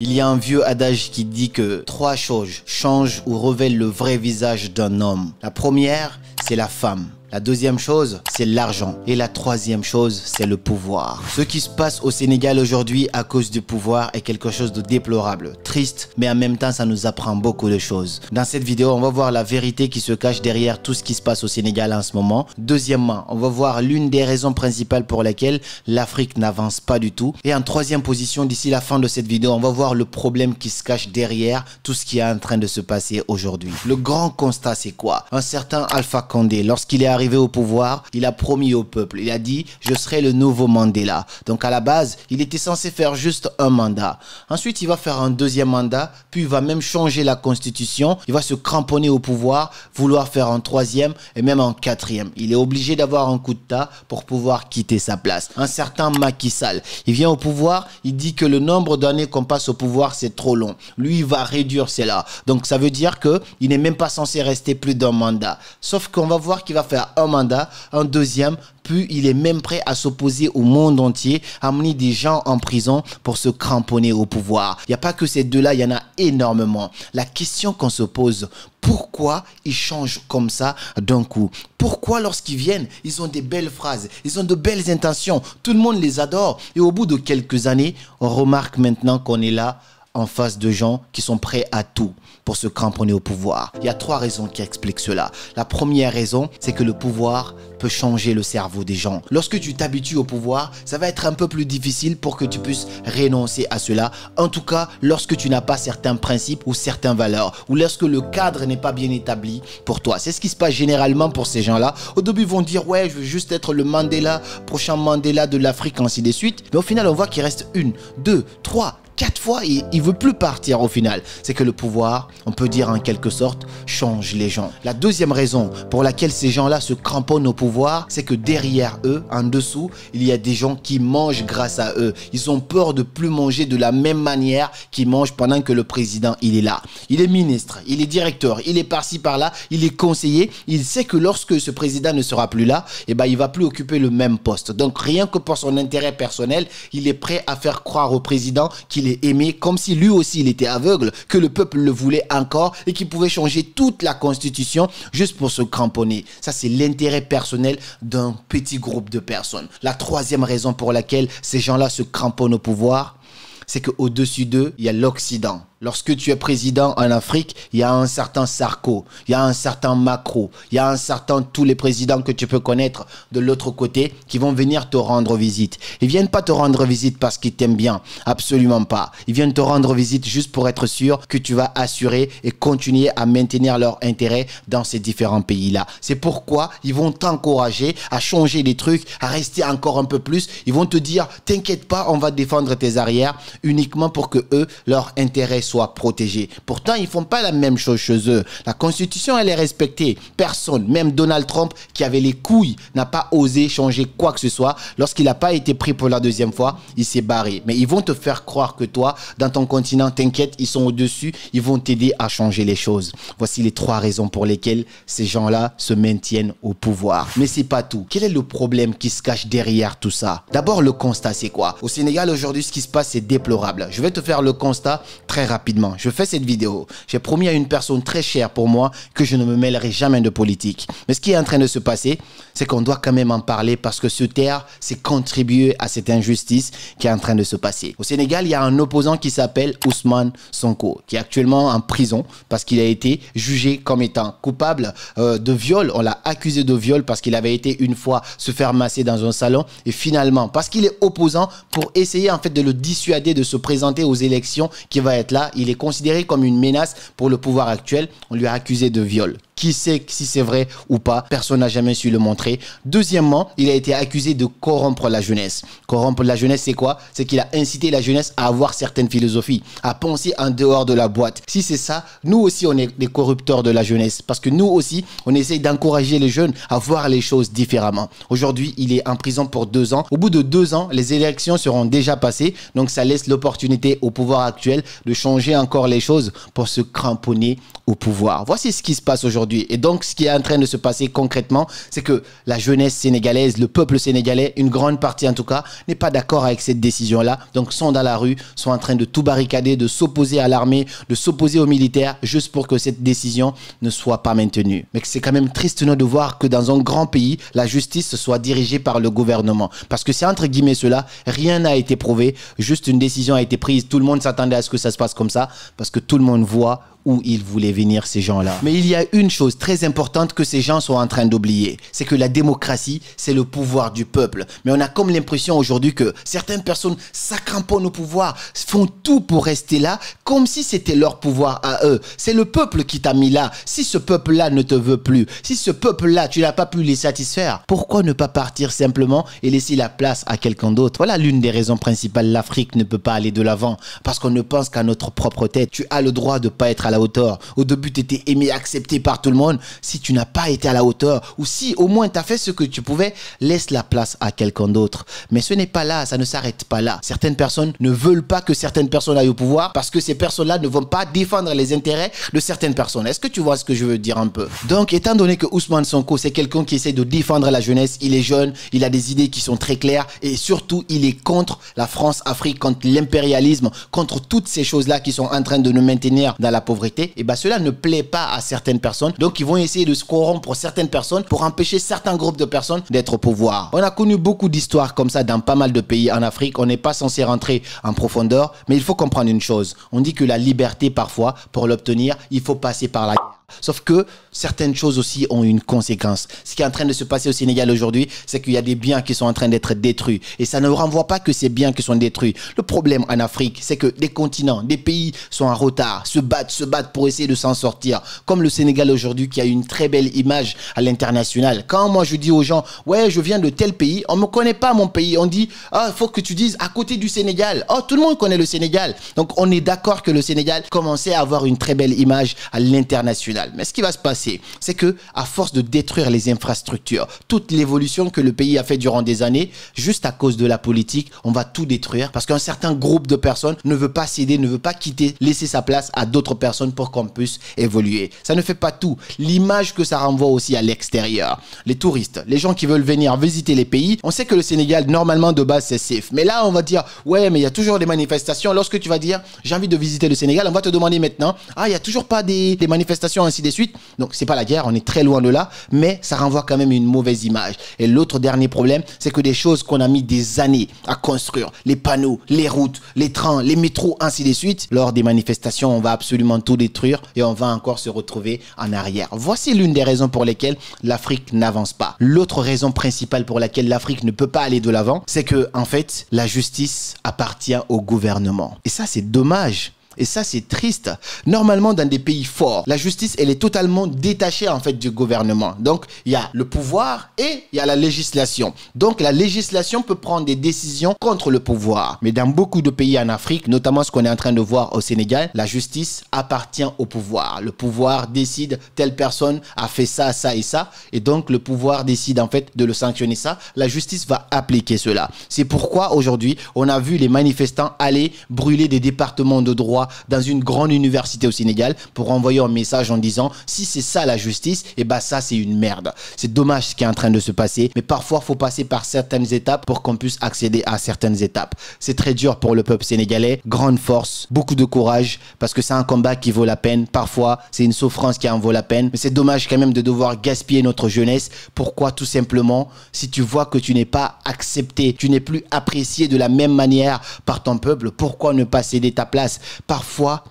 Il y a un vieux adage qui dit que trois choses changent ou révèlent le vrai visage d'un homme. La première, c'est la femme. La deuxième chose, c'est l'argent. Et la troisième chose, c'est le pouvoir. Ce qui se passe au Sénégal aujourd'hui à cause du pouvoir est quelque chose de déplorable, triste, mais en même temps, ça nous apprend beaucoup de choses. Dans cette vidéo, on va voir la vérité qui se cache derrière tout ce qui se passe au Sénégal en ce moment. Deuxièmement, on va voir l'une des raisons principales pour lesquelles l'Afrique n'avance pas du tout. Et en troisième position, d'ici la fin de cette vidéo, on va voir le problème qui se cache derrière tout ce qui est en train de se passer aujourd'hui. Le grand constat, c'est quoi Un certain Alpha Condé, lorsqu'il est arrivé au pouvoir, il a promis au peuple, il a dit, je serai le nouveau Mandela. Donc à la base, il était censé faire juste un mandat. Ensuite, il va faire un deuxième mandat, puis il va même changer la constitution, il va se cramponner au pouvoir, vouloir faire un troisième et même un quatrième. Il est obligé d'avoir un coup de tas pour pouvoir quitter sa place. Un certain Macky Sall, il vient au pouvoir, il dit que le nombre d'années qu'on passe au pouvoir, c'est trop long. Lui, il va réduire cela. Donc ça veut dire que il n'est même pas censé rester plus d'un mandat. Sauf qu'on va voir qu'il va faire un mandat, un deuxième, puis il est même prêt à s'opposer au monde entier, à mener des gens en prison pour se cramponner au pouvoir. Il n'y a pas que ces deux-là, il y en a énormément. La question qu'on se pose, pourquoi ils changent comme ça d'un coup Pourquoi lorsqu'ils viennent, ils ont des belles phrases, ils ont de belles intentions, tout le monde les adore, et au bout de quelques années, on remarque maintenant qu'on est là en face de gens qui sont prêts à tout pour se cramponner au pouvoir. Il y a trois raisons qui expliquent cela. La première raison, c'est que le pouvoir peut changer le cerveau des gens. Lorsque tu t'habitues au pouvoir, ça va être un peu plus difficile pour que tu puisses renoncer à cela. En tout cas, lorsque tu n'as pas certains principes ou certaines valeurs, ou lorsque le cadre n'est pas bien établi pour toi. C'est ce qui se passe généralement pour ces gens-là. Au début, ils vont dire, ouais, je veux juste être le Mandela, prochain Mandela de l'Afrique, ainsi de suite. Mais au final, on voit qu'il reste une, deux, trois, quatre fois, il, ne veut plus partir au final. C'est que le pouvoir, on peut dire en quelque sorte, change les gens. La deuxième raison pour laquelle ces gens-là se cramponnent au pouvoir, c'est que derrière eux, en dessous, il y a des gens qui mangent grâce à eux. Ils ont peur de plus manger de la même manière qu'ils mangent pendant que le président, il est là. Il est ministre, il est directeur, il est par-ci par-là, il est conseiller. Il sait que lorsque ce président ne sera plus là, il eh ben, il va plus occuper le même poste. Donc rien que pour son intérêt personnel, il est prêt à faire croire au président qu'il aimé, comme si lui aussi il était aveugle, que le peuple le voulait encore et qu'il pouvait changer toute la constitution juste pour se cramponner. Ça, c'est l'intérêt personnel d'un petit groupe de personnes. La troisième raison pour laquelle ces gens-là se cramponnent au pouvoir, c'est qu'au-dessus d'eux, il y a l'Occident. Lorsque tu es président en Afrique, il y a un certain Sarko, il y a un certain Macro, il y a un certain tous les présidents que tu peux connaître de l'autre côté qui vont venir te rendre visite. Ils viennent pas te rendre visite parce qu'ils t'aiment bien, absolument pas. Ils viennent te rendre visite juste pour être sûr que tu vas assurer et continuer à maintenir leur intérêt dans ces différents pays-là. C'est pourquoi ils vont t'encourager à changer les trucs, à rester encore un peu plus. Ils vont te dire, t'inquiète pas, on va défendre tes arrières uniquement pour que eux, leurs intérêts soit protégés. Pourtant, ils font pas la même chose chez eux. La Constitution, elle est respectée. Personne, même Donald Trump, qui avait les couilles, n'a pas osé changer quoi que ce soit. Lorsqu'il n'a pas été pris pour la deuxième fois, il s'est barré. Mais ils vont te faire croire que toi, dans ton continent, t'inquiète, ils sont au-dessus, ils vont t'aider à changer les choses. Voici les trois raisons pour lesquelles ces gens-là se maintiennent au pouvoir. Mais c'est pas tout. Quel est le problème qui se cache derrière tout ça D'abord, le constat, c'est quoi Au Sénégal, aujourd'hui, ce qui se passe, c'est déplorable. Je vais te faire le constat très rapidement je fais cette vidéo. J'ai promis à une personne très chère pour moi que je ne me mêlerai jamais de politique. Mais ce qui est en train de se passer, c'est qu'on doit quand même en parler parce que ce terre, c'est contribuer à cette injustice qui est en train de se passer. Au Sénégal, il y a un opposant qui s'appelle Ousmane Sonko, qui est actuellement en prison parce qu'il a été jugé comme étant coupable euh, de viol. On l'a accusé de viol parce qu'il avait été une fois se faire masser dans un salon et finalement, parce qu'il est opposant pour essayer en fait de le dissuader de se présenter aux élections qui va être là il est considéré comme une menace pour le pouvoir actuel. On lui a accusé de viol. Qui sait si c'est vrai ou pas Personne n'a jamais su le montrer. Deuxièmement, il a été accusé de corrompre la jeunesse. Corrompre la jeunesse, c'est quoi C'est qu'il a incité la jeunesse à avoir certaines philosophies, à penser en dehors de la boîte. Si c'est ça, nous aussi, on est des corrupteurs de la jeunesse. Parce que nous aussi, on essaye d'encourager les jeunes à voir les choses différemment. Aujourd'hui, il est en prison pour deux ans. Au bout de deux ans, les élections seront déjà passées. Donc, ça laisse l'opportunité au pouvoir actuel de changer encore les choses pour se cramponner au pouvoir. Voici ce qui se passe aujourd'hui et donc, ce qui est en train de se passer concrètement, c'est que la jeunesse sénégalaise, le peuple sénégalais, une grande partie en tout cas, n'est pas d'accord avec cette décision-là. Donc, sont dans la rue, sont en train de tout barricader, de s'opposer à l'armée, de s'opposer aux militaires, juste pour que cette décision ne soit pas maintenue. Mais c'est quand même triste de voir que dans un grand pays, la justice soit dirigée par le gouvernement. Parce que c'est entre guillemets cela, rien n'a été prouvé, juste une décision a été prise, tout le monde s'attendait à ce que ça se passe comme ça, parce que tout le monde voit où ils voulaient venir, ces gens-là. Mais il y a une chose très importante que ces gens sont en train d'oublier, c'est que la démocratie, c'est le pouvoir du peuple. Mais on a comme l'impression aujourd'hui que certaines personnes s'accamponnent au pouvoir, font tout pour rester là, comme si c'était leur pouvoir à eux. C'est le peuple qui t'a mis là. Si ce peuple-là ne te veut plus, si ce peuple-là, tu n'as pas pu les satisfaire, pourquoi ne pas partir simplement et laisser la place à quelqu'un d'autre Voilà l'une des raisons principales. L'Afrique ne peut pas aller de l'avant parce qu'on ne pense qu'à notre propre tête. Tu as le droit de ne pas être à la hauteur. Au début, tu étais aimé, accepté par tout le monde. Si tu n'as pas été à la hauteur, ou si au moins tu as fait ce que tu pouvais, laisse la place à quelqu'un d'autre. Mais ce n'est pas là, ça ne s'arrête pas là. Certaines personnes ne veulent pas que certaines personnes aillent au pouvoir parce que ces personnes-là ne vont pas défendre les intérêts de certaines personnes. Est-ce que tu vois ce que je veux dire un peu Donc, étant donné que Ousmane Sonko, c'est quelqu'un qui essaie de défendre la jeunesse, il est jeune, il a des idées qui sont très claires et surtout, il est contre la France-Afrique, contre l'impérialisme, contre toutes ces choses-là qui sont en train de nous maintenir dans la pauvreté et bah cela ne plaît pas à certaines personnes. Donc ils vont essayer de se corrompre certaines personnes pour empêcher certains groupes de personnes d'être au pouvoir. On a connu beaucoup d'histoires comme ça dans pas mal de pays en Afrique. On n'est pas censé rentrer en profondeur, mais il faut comprendre une chose. On dit que la liberté parfois, pour l'obtenir, il faut passer par la Sauf que certaines choses aussi ont une conséquence. Ce qui est en train de se passer au Sénégal aujourd'hui, c'est qu'il y a des biens qui sont en train d'être détruits. Et ça ne renvoie pas que ces biens qui sont détruits. Le problème en Afrique, c'est que des continents, des pays sont en retard, se battent, se battent pour essayer de s'en sortir. Comme le Sénégal aujourd'hui qui a une très belle image à l'international. Quand moi je dis aux gens, ouais, je viens de tel pays, on ne me connaît pas mon pays. On dit, ah, il faut que tu dises à côté du Sénégal. Oh, tout le monde connaît le Sénégal. Donc on est d'accord que le Sénégal commençait à avoir une très belle image à l'international. Mais ce qui va se passer, c'est que à force de détruire les infrastructures, toute l'évolution que le pays a fait durant des années, juste à cause de la politique, on va tout détruire parce qu'un certain groupe de personnes ne veut pas céder, ne veut pas quitter, laisser sa place à d'autres personnes pour qu'on puisse évoluer. Ça ne fait pas tout. L'image que ça renvoie aussi à l'extérieur. Les touristes, les gens qui veulent venir visiter les pays, on sait que le Sénégal, normalement, de base, c'est safe. Mais là, on va dire, ouais, mais il y a toujours des manifestations. Lorsque tu vas dire, j'ai envie de visiter le Sénégal, on va te demander maintenant, ah, il n'y a toujours pas des manifestations ainsi de suite. Donc c'est pas la guerre, on est très loin de là, mais ça renvoie quand même une mauvaise image. Et l'autre dernier problème, c'est que des choses qu'on a mis des années à construire, les panneaux, les routes, les trains, les métros, ainsi de suite, lors des manifestations, on va absolument tout détruire et on va encore se retrouver en arrière. Voici l'une des raisons pour lesquelles l'Afrique n'avance pas. L'autre raison principale pour laquelle l'Afrique ne peut pas aller de l'avant, c'est que en fait, la justice appartient au gouvernement. Et ça, c'est dommage et ça, c'est triste. Normalement, dans des pays forts, la justice, elle est totalement détachée en fait du gouvernement. Donc, il y a le pouvoir et il y a la législation. Donc, la législation peut prendre des décisions contre le pouvoir. Mais dans beaucoup de pays en Afrique, notamment ce qu'on est en train de voir au Sénégal, la justice appartient au pouvoir. Le pouvoir décide telle personne a fait ça, ça et ça. Et donc, le pouvoir décide en fait de le sanctionner ça. La justice va appliquer cela. C'est pourquoi aujourd'hui, on a vu les manifestants aller brûler des départements de droit dans une grande université au Sénégal pour envoyer un message en disant si c'est ça la justice, et bah ben ça c'est une merde. C'est dommage ce qui est en train de se passer, mais parfois faut passer par certaines étapes pour qu'on puisse accéder à certaines étapes. C'est très dur pour le peuple sénégalais, grande force, beaucoup de courage parce que c'est un combat qui vaut la peine. Parfois, c'est une souffrance qui en vaut la peine, mais c'est dommage quand même de devoir gaspiller notre jeunesse. Pourquoi tout simplement si tu vois que tu n'es pas accepté, tu n'es plus apprécié de la même manière par ton peuple, pourquoi ne pas céder ta place par parfois,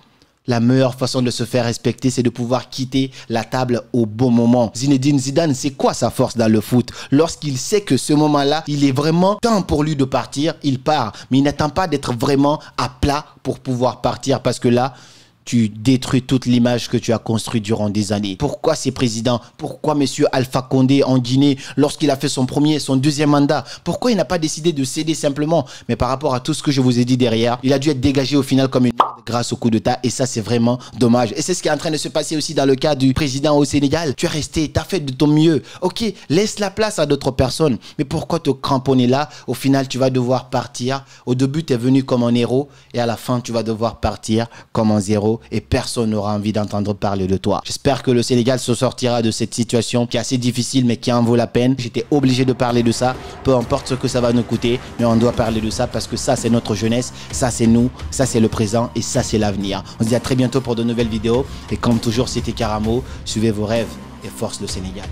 la meilleure façon de se faire respecter, c'est de pouvoir quitter la table au bon moment. Zinedine Zidane, c'est quoi sa force dans le foot Lorsqu'il sait que ce moment-là, il est vraiment temps pour lui de partir, il part. Mais il n'attend pas d'être vraiment à plat pour pouvoir partir parce que là, tu détruis toute l'image que tu as construite durant des années. Pourquoi ces présidents Pourquoi M. Alpha Condé en Guinée, lorsqu'il a fait son premier, son deuxième mandat Pourquoi il n'a pas décidé de céder simplement Mais par rapport à tout ce que je vous ai dit derrière, il a dû être dégagé au final comme une grâce au coup de d'État. Et ça, c'est vraiment dommage. Et c'est ce qui est en train de se passer aussi dans le cas du président au Sénégal. Tu es resté, tu as fait de ton mieux. Ok, laisse la place à d'autres personnes. Mais pourquoi te cramponner là Au final, tu vas devoir partir. Au début, tu es venu comme un héros. Et à la fin, tu vas devoir partir comme un zéro. Et personne n'aura envie d'entendre parler de toi. J'espère que le Sénégal se sortira de cette situation qui est assez difficile, mais qui en vaut la peine. J'étais obligé de parler de ça. Peu importe ce que ça va nous coûter, mais on doit parler de ça parce que ça, c'est notre jeunesse. Ça, c'est nous. Ça, c'est le présent. Et ça, c'est l'avenir. On se dit à très bientôt pour de nouvelles vidéos. Et comme toujours, c'était Karamo Suivez vos rêves et force le Sénégal.